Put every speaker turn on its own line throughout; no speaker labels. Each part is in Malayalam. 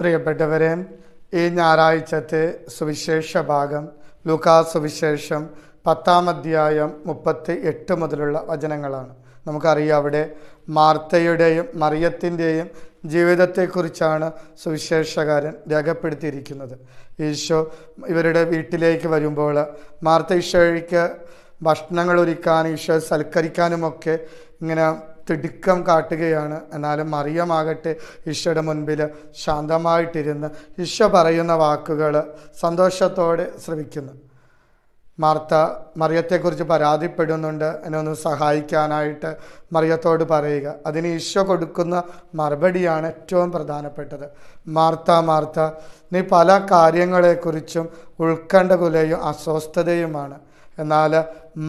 പ്രിയപ്പെട്ടവരെ ഈ ഞായറാഴ്ചത്തെ സുവിശേഷ ഭാഗം ലൂക്കാ സുവിശേഷം പത്താം അധ്യായം മുപ്പത്തി എട്ട് മുതലുള്ള വചനങ്ങളാണ് നമുക്കറിയാം അവിടെ മാർത്തയുടെയും മറിയത്തിൻ്റെയും ജീവിതത്തെക്കുറിച്ചാണ് സുവിശേഷകാരൻ രേഖപ്പെടുത്തിയിരിക്കുന്നത് ഈശോ ഇവരുടെ വീട്ടിലേക്ക് വരുമ്പോൾ മാർത്ത ഈശോയ്ക്ക് ഭക്ഷണങ്ങൾ ഒരുക്കാൻ ഈശോ സൽക്കരിക്കാനുമൊക്കെ ഇങ്ങനെ തിടുക്കം കാട്ടുകയാണ് എന്നാലും മറിയമാകട്ടെ ഈശോയുടെ മുൻപിൽ ശാന്തമായിട്ടിരുന്ന് ഈശോ പറയുന്ന വാക്കുകൾ സന്തോഷത്തോടെ ശ്രമിക്കുന്നു മാർത്ത മറിയത്തെക്കുറിച്ച് പരാതിപ്പെടുന്നുണ്ട് എന്നെ ഒന്ന് സഹായിക്കാനായിട്ട് മറിയത്തോട് പറയുക അതിന് ഈശോ കൊടുക്കുന്ന മറുപടിയാണ് ഏറ്റവും പ്രധാനപ്പെട്ടത് മാർത്ത മാർത്ത നീ പല കാര്യങ്ങളെക്കുറിച്ചും ഉൾക്കണ്ഠ കുലയും അസ്വസ്ഥതയുമാണ് എന്നാൽ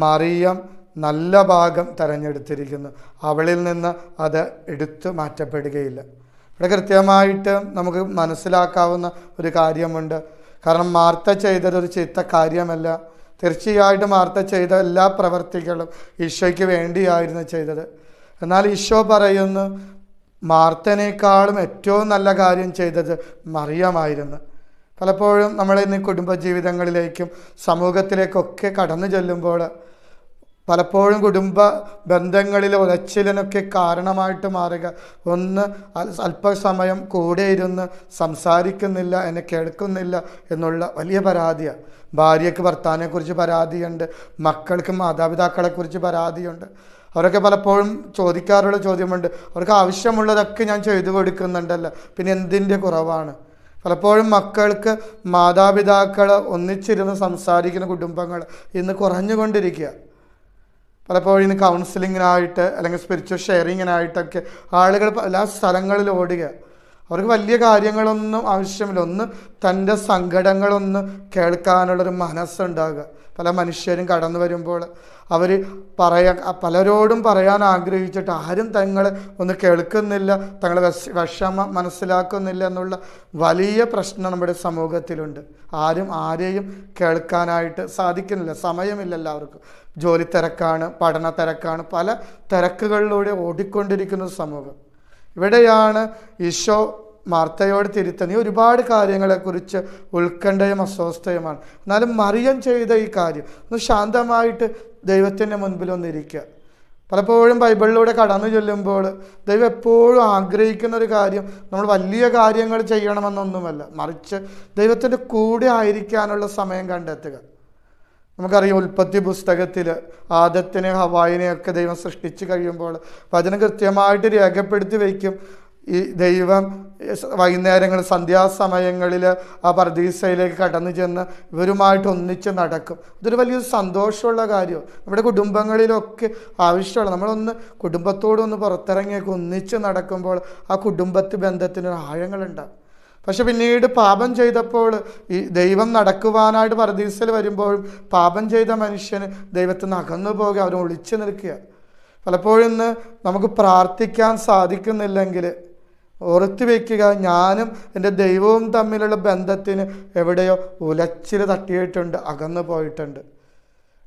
മറിയം നല്ല ഭാഗം തിരഞ്ഞെടുത്തിരിക്കുന്നു അവളിൽ നിന്ന് അത് എടുത്തു മാറ്റപ്പെടുകയില്ല ഇവിടെ കൃത്യമായിട്ട് നമുക്ക് മനസ്സിലാക്കാവുന്ന ഒരു കാര്യമുണ്ട് കാരണം മാർത്ത ചെയ്തതൊരു ചീത്ത കാര്യമല്ല തീർച്ചയായിട്ടും മാർത്ത ചെയ്ത എല്ലാ പ്രവർത്തികളും ഈശോയ്ക്ക് വേണ്ടിയായിരുന്നു ചെയ്തത് എന്നാൽ ഈശോ പറയുന്നു മാർത്തനേക്കാളും ഏറ്റവും നല്ല കാര്യം ചെയ്തത് മറിയമായിരുന്നു പലപ്പോഴും നമ്മളിന്ന് കുടുംബജീവിതങ്ങളിലേക്കും സമൂഹത്തിലേക്കൊക്കെ കടന്നു ചെല്ലുമ്പോൾ പലപ്പോഴും കുടുംബ ബന്ധങ്ങളിൽ ഉലച്ചിലിനൊക്കെ കാരണമായിട്ട് മാറുക ഒന്ന് അല്പസമയം കൂടെ ഇരുന്ന് സംസാരിക്കുന്നില്ല എന്നെ കേൾക്കുന്നില്ല എന്നുള്ള വലിയ പരാതിയാണ് ഭാര്യയ്ക്ക് ഭർത്താവിനെക്കുറിച്ച് പരാതിയുണ്ട് മക്കൾക്ക് മാതാപിതാക്കളെക്കുറിച്ച് പരാതിയുണ്ട് അവരൊക്കെ പലപ്പോഴും ചോദിക്കാറുള്ള ചോദ്യമുണ്ട് അവർക്ക് ആവശ്യമുള്ളതൊക്കെ ഞാൻ ചെയ്തു കൊടുക്കുന്നുണ്ടല്ലോ പിന്നെ എന്തിൻ്റെ കുറവാണ് പലപ്പോഴും മക്കൾക്ക് മാതാപിതാക്കൾ ഒന്നിച്ചിരുന്ന് സംസാരിക്കുന്ന കുടുംബങ്ങൾ ഇന്ന് കുറഞ്ഞുകൊണ്ടിരിക്കുക പലപ്പോഴും കൗൺസിലിങ്ങിനായിട്ട് അല്ലെങ്കിൽ സ്പിരിച്വൽ ഷെയറിങ്ങിനായിട്ടൊക്കെ ആളുകൾ എല്ലാ സ്ഥലങ്ങളിലും ഓടുക അവർക്ക് വലിയ കാര്യങ്ങളൊന്നും ആവശ്യമില്ല ഒന്ന് തൻ്റെ സങ്കടങ്ങളൊന്ന് കേൾക്കാനുള്ളൊരു മനസ്സുണ്ടാകുക പല മനുഷ്യരും കടന്നു വരുമ്പോൾ അവർ പറയാൻ പലരോടും പറയാൻ ആഗ്രഹിച്ചിട്ട് ആരും തങ്ങളെ ഒന്ന് കേൾക്കുന്നില്ല തങ്ങളെ വിഷ മനസ്സിലാക്കുന്നില്ല എന്നുള്ള വലിയ പ്രശ്നം നമ്മുടെ സമൂഹത്തിലുണ്ട് ആരും ആരെയും കേൾക്കാനായിട്ട് സാധിക്കുന്നില്ല സമയമില്ല എല്ലാവർക്കും ജോലി തിരക്കാണ് പഠന തിരക്കാണ് പല തിരക്കുകളിലൂടെ ഓടിക്കൊണ്ടിരിക്കുന്ന സമൂഹം ഇവിടെയാണ് ഈശോ മാർത്തയോട് തിരുത്തണി ഒരുപാട് കാര്യങ്ങളെക്കുറിച്ച് ഉത്കണ്ഠയും അസ്വസ്ഥയുമാണ് എന്നാലും മറിയം ചെയ്ത ഈ കാര്യം ഒന്ന് ശാന്തമായിട്ട് ദൈവത്തിൻ്റെ മുൻപിൽ ഒന്നിരിക്കുക പലപ്പോഴും ബൈബിളിലൂടെ കടന്നു ചൊല്ലുമ്പോൾ ദൈവം എപ്പോഴും ആഗ്രഹിക്കുന്ന ഒരു കാര്യം നമ്മൾ വലിയ കാര്യങ്ങൾ ചെയ്യണമെന്നൊന്നുമല്ല മറിച്ച് ദൈവത്തിൻ്റെ കൂടെ ആയിരിക്കാനുള്ള സമയം കണ്ടെത്തുക നമുക്കറിയാം ഉൽപ്പത്തി പുസ്തകത്തിൽ ആദത്തിനെ ഹവായിനെയൊക്കെ ദൈവം സൃഷ്ടിച്ചു കഴിയുമ്പോൾ വചനം കൃത്യമായിട്ട് രേഖപ്പെടുത്തി വയ്ക്കും ഈ ദൈവം വൈകുന്നേരങ്ങൾ സന്ധ്യാസമയങ്ങളിൽ ആ പർദീസയിലേക്ക് കടന്നു ചെന്ന് ഇവരുമായിട്ട് ഒന്നിച്ച് നടക്കും ഇതൊരു വലിയൊരു സന്തോഷമുള്ള കാര്യമാണ് നമ്മുടെ കുടുംബങ്ങളിലൊക്കെ ആവശ്യമുള്ള നമ്മളൊന്ന് കുടുംബത്തോടൊന്ന് പുറത്തിറങ്ങിയൊക്കെ ഒന്നിച്ച് നടക്കുമ്പോൾ ആ കുടുംബത്തെ ബന്ധത്തിന് ആഴങ്ങളുണ്ടാകും പക്ഷെ പിന്നീട് പാപം ചെയ്തപ്പോൾ ഈ ദൈവം നടക്കുവാനായിട്ട് പരദീസയിൽ വരുമ്പോഴും പാപം ചെയ്ത മനുഷ്യന് ദൈവത്തിൽ നിന്ന് അകന്നു പോകുക അവൻ ഒളിച്ചു നിൽക്കുക പലപ്പോഴും ഇന്ന് നമുക്ക് പ്രാർത്ഥിക്കാൻ സാധിക്കുന്നില്ലെങ്കിൽ ഓർത്തു വയ്ക്കുക ഞാനും എൻ്റെ ദൈവവും തമ്മിലുള്ള ബന്ധത്തിന് എവിടെയോ ഉലച്ചിൽ തട്ടിയിട്ടുണ്ട് അകന്നു പോയിട്ടുണ്ട്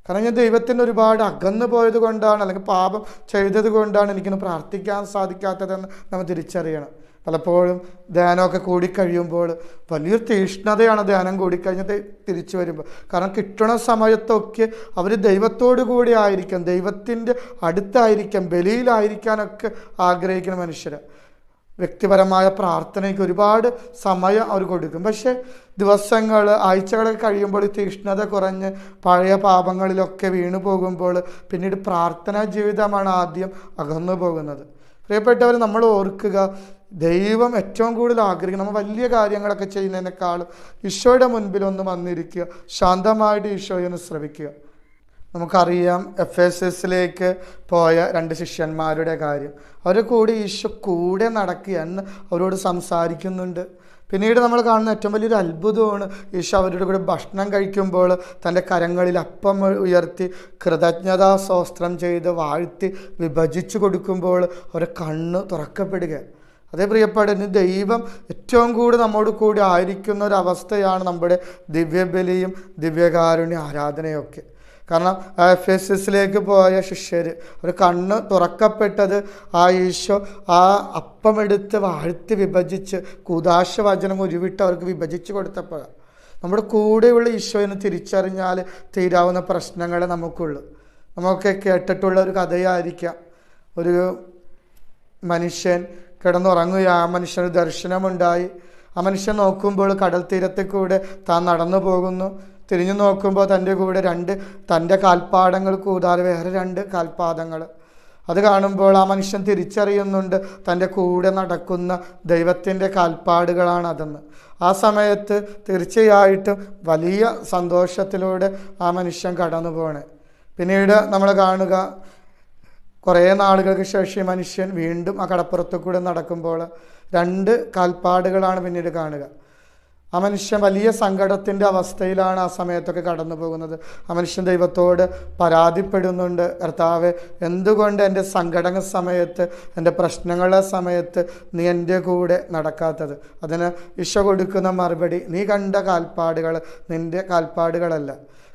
കാരണം ഞാൻ ദൈവത്തിന് ഒരുപാട് അകന്നു പോയത് കൊണ്ടാണ് അല്ലെങ്കിൽ പാപം ചെയ്തത് കൊണ്ടാണ് എനിക്കൊന്ന് പ്രാർത്ഥിക്കാൻ സാധിക്കാത്തതെന്ന് നമ്മൾ തിരിച്ചറിയണം പലപ്പോഴും ധ്യാനമൊക്കെ കൂടിക്കഴിയുമ്പോൾ വലിയൊരു തീഷ്ണതയാണ് ധ്യാനം കൂടിക്കഴിഞ്ഞിട്ട് തിരിച്ചു വരുമ്പോൾ കാരണം കിട്ടണ സമയത്തൊക്കെ അവർ ദൈവത്തോടു കൂടി ആയിരിക്കാം ദൈവത്തിൻ്റെ അടുത്തായിരിക്കാം ബലിയിലായിരിക്കാനൊക്കെ ആഗ്രഹിക്കുന്ന മനുഷ്യർ വ്യക്തിപരമായ പ്രാർത്ഥനയ്ക്ക് ഒരുപാട് സമയം അവർ കൊടുക്കും പക്ഷേ ദിവസങ്ങൾ ആഴ്ചകളൊക്കെ കഴിയുമ്പോൾ തീക്ഷ്ണത കുറഞ്ഞ് പഴയ പാപങ്ങളിലൊക്കെ വീണു പോകുമ്പോൾ പിന്നീട് പ്രാർത്ഥനാ ജീവിതമാണ് ആദ്യം അകന്നു പോകുന്നത് പ്രിയപ്പെട്ടവർ നമ്മൾ ഓർക്കുക ദൈവം ഏറ്റവും കൂടുതൽ ആഗ്രഹിക്കുന്നത് നമ്മൾ വലിയ കാര്യങ്ങളൊക്കെ ചെയ്യുന്നതിനേക്കാളും ഈശോയുടെ മുൻപിൽ ഒന്ന് വന്നിരിക്കുക ശാന്തമായിട്ട് ഈശോയെ ഒന്ന് ശ്രവിക്കുക നമുക്കറിയാം എഫ് എസ് എസിലേക്ക് പോയ രണ്ട് ശിഷ്യന്മാരുടെ കാര്യം അവർ കൂടി ഈശോ കൂടെ നടക്കുകയാണ് അവരോട് സംസാരിക്കുന്നുണ്ട് പിന്നീട് നമ്മൾ കാണുന്ന ഏറ്റവും വലിയൊരു അത്ഭുതമാണ് ഈശോ അവരുടെ കൂടെ ഭക്ഷണം കഴിക്കുമ്പോൾ തൻ്റെ കരങ്ങളിൽ അപ്പം ഉയർത്തി കൃതജ്ഞതാ സ്വസ്ത്രം ചെയ്ത് വാഴ്ത്തി വിഭജിച്ചു കൊടുക്കുമ്പോൾ അവരെ കണ്ണ് തുറക്കപ്പെടുക അതേ പ്രിയപ്പെടുന്ന ദൈവം ഏറ്റവും കൂടി നമ്മോട് കൂടി ആയിരിക്കുന്ന ഒരവസ്ഥയാണ് നമ്മുടെ ദിവ്യബലിയും ദിവ്യകാരുണ്യ ആരാധനയൊക്കെ കാരണം എസിലേക്ക് പോയ ശിഷ്യർ ഒരു കണ്ണ് തുറക്കപ്പെട്ടത് ആ ഈശോ ആ അപ്പമെടുത്ത് വാഴ്ത്തി വിഭജിച്ച് കൂതാശ വചനം ഉരുവിട്ട് അവർക്ക് വിഭജിച്ച് കൊടുത്തപ്പോഴാണ് നമ്മുടെ കൂടെയുള്ള ഈശോയെന്ന് തിരിച്ചറിഞ്ഞാൽ തീരാവുന്ന പ്രശ്നങ്ങളെ നമുക്കുള്ളു നമുക്ക് കേട്ടിട്ടുള്ള ഒരു കഥയായിരിക്കാം ഒരു മനുഷ്യൻ കിടന്നുറങ്ങുക ആ മനുഷ്യന് ദർശനമുണ്ടായി ആ മനുഷ്യൻ നോക്കുമ്പോൾ കടൽ തീരത്തെ കൂടെ താൻ നടന്നു പോകുന്നു തിരിഞ്ഞു നോക്കുമ്പോൾ തൻ്റെ കൂടെ രണ്ട് തൻ്റെ കാൽപ്പാടങ്ങൾ കൂടാതെ വേറെ രണ്ട് കാൽപാദങ്ങൾ അത് കാണുമ്പോൾ ആ മനുഷ്യൻ തിരിച്ചറിയുന്നുണ്ട് തൻ്റെ കൂടെ നടക്കുന്ന ദൈവത്തിൻ്റെ കാൽപ്പാടുകളാണതെന്ന് ആ സമയത്ത് തീർച്ചയായിട്ടും വലിയ സന്തോഷത്തിലൂടെ ആ മനുഷ്യൻ കടന്നു പോണേ പിന്നീട് നമ്മൾ കാണുക കുറേ നാളുകൾക്ക് ശേഷം മനുഷ്യൻ വീണ്ടും ആ കടപ്പുറത്തു കൂടെ നടക്കുമ്പോൾ രണ്ട് കാൽപ്പാടുകളാണ് പിന്നീട് കാണുക ആ മനുഷ്യൻ വലിയ സങ്കടത്തിൻ്റെ അവസ്ഥയിലാണ് ആ സമയത്തൊക്കെ കടന്നു പോകുന്നത് ആ മനുഷ്യൻ ദൈവത്തോട് പരാതിപ്പെടുന്നുണ്ട് കർത്താവ് എന്തുകൊണ്ട് എൻ്റെ സങ്കടങ്ങ സമയത്ത് എൻ്റെ പ്രശ്നങ്ങളെ സമയത്ത് നീ എൻ്റെ കൂടെ നടക്കാത്തത് അതിന് ഇഷ കൊടുക്കുന്ന മറുപടി നീ കണ്ട കാൽപ്പാടുകൾ നിൻ്റെ കാൽപ്പാടുകളല്ല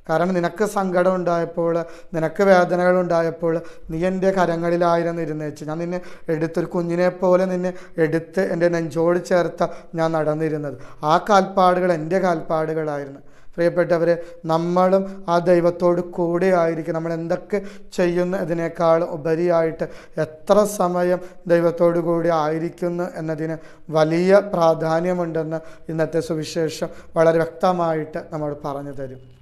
കാരണം നിനക്ക് സങ്കടം ഉണ്ടായപ്പോൾ നിനക്ക് വേദനകൾ ഉണ്ടായപ്പോൾ നീ എൻ്റെ കരങ്ങളിലായിരുന്നു ഇരുന്നേച്ച് ഞാൻ നിന്നെ എടുത്തൊരു കുഞ്ഞിനെ പോലെ നിന്നെ എടുത്ത് എൻ്റെ നെഞ്ചോട് ചേർത്ത ഞാൻ നടന്നിരുന്നത് ആ കാൽപ്പാടുകൾ എൻ്റെ കാൽപ്പാടുകളായിരുന്നു പ്രിയപ്പെട്ടവർ നമ്മളും ആ ദൈവത്തോട് കൂടെ ആയിരിക്കും നമ്മൾ എന്തൊക്കെ ഇതിനേക്കാൾ ഉപരിയായിട്ട് എത്ര സമയം ദൈവത്തോടു കൂടി ആയിരിക്കുന്നു എന്നതിന് വലിയ പ്രാധാന്യമുണ്ടെന്ന് ഇന്നത്തെ സുവിശേഷം വളരെ വ്യക്തമായിട്ട് നമ്മൾ പറഞ്ഞു തരും